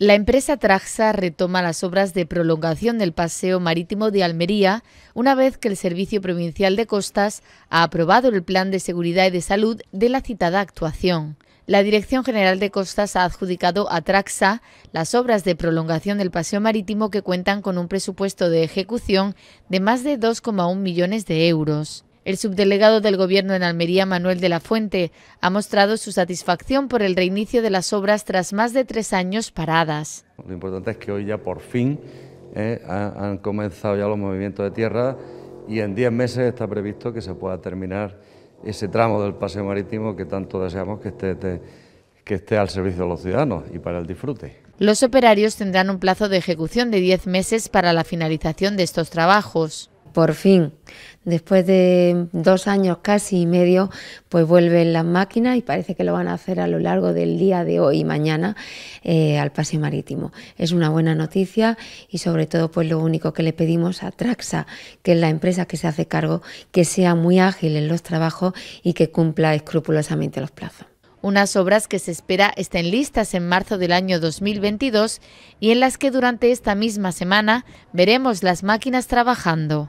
La empresa Traxa retoma las obras de prolongación del paseo marítimo de Almería una vez que el Servicio Provincial de Costas ha aprobado el plan de seguridad y de salud de la citada actuación. La Dirección General de Costas ha adjudicado a Traxa las obras de prolongación del paseo marítimo que cuentan con un presupuesto de ejecución de más de 2,1 millones de euros. El subdelegado del Gobierno en Almería, Manuel de la Fuente, ha mostrado su satisfacción por el reinicio de las obras tras más de tres años paradas. Lo importante es que hoy ya por fin eh, han, comenzado ya los movimientos de tierra y en diez meses está previsto que se pueda terminar ese tramo del paseo marítimo que tanto deseamos que esté, al servicio de los ciudadanos y para el disfrute. Los operarios tendrán un plazo de ejecución de diez meses para la finalización de estos trabajos por fin, después de dos años casi y medio, pues vuelven las máquinas y parece que lo van a hacer a lo largo del día de hoy y mañana eh, al pase marítimo. Es una buena noticia y sobre todo pues lo único que le pedimos a Traxa, que es la empresa que se hace cargo, que sea muy ágil en los trabajos y que cumpla escrupulosamente los plazos unas obras que se espera estén listas en marzo del año 2022 y en las que durante esta misma semana veremos las máquinas trabajando.